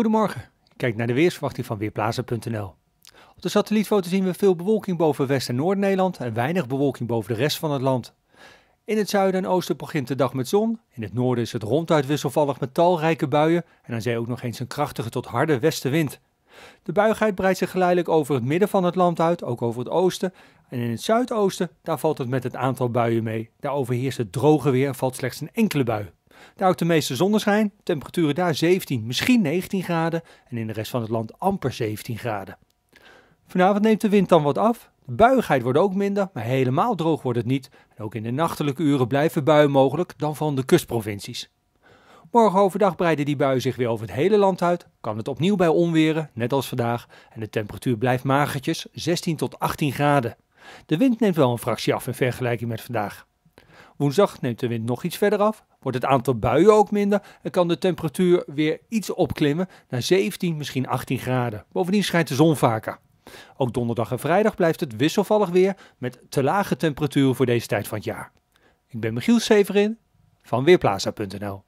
Goedemorgen, kijk naar de weersverwachting van Weerplaza.nl. Op de satellietfoto zien we veel bewolking boven West- en Noord-Nederland en weinig bewolking boven de rest van het land. In het zuiden en oosten begint de dag met zon, in het noorden is het ronduit wisselvallig met talrijke buien en aan zee ook nog eens een krachtige tot harde westenwind. De buigheid breidt zich geleidelijk over het midden van het land uit, ook over het oosten. En in het zuidoosten, daar valt het met het aantal buien mee. Daar overheerst het droge weer en valt slechts een enkele bui. Daar houdt de meeste zonneschijn, temperaturen daar 17, misschien 19 graden en in de rest van het land amper 17 graden. Vanavond neemt de wind dan wat af, de buigheid wordt ook minder, maar helemaal droog wordt het niet. En ook in de nachtelijke uren blijven buien mogelijk, dan van de kustprovincies. Morgen overdag breiden die buien zich weer over het hele land uit. Kan het opnieuw bij onweren, net als vandaag. En de temperatuur blijft magertjes, 16 tot 18 graden. De wind neemt wel een fractie af in vergelijking met vandaag. Woensdag neemt de wind nog iets verder af, wordt het aantal buien ook minder en kan de temperatuur weer iets opklimmen naar 17, misschien 18 graden. Bovendien schijnt de zon vaker. Ook donderdag en vrijdag blijft het wisselvallig weer met te lage temperaturen voor deze tijd van het jaar. Ik ben Michiel Severin van Weerplaza.nl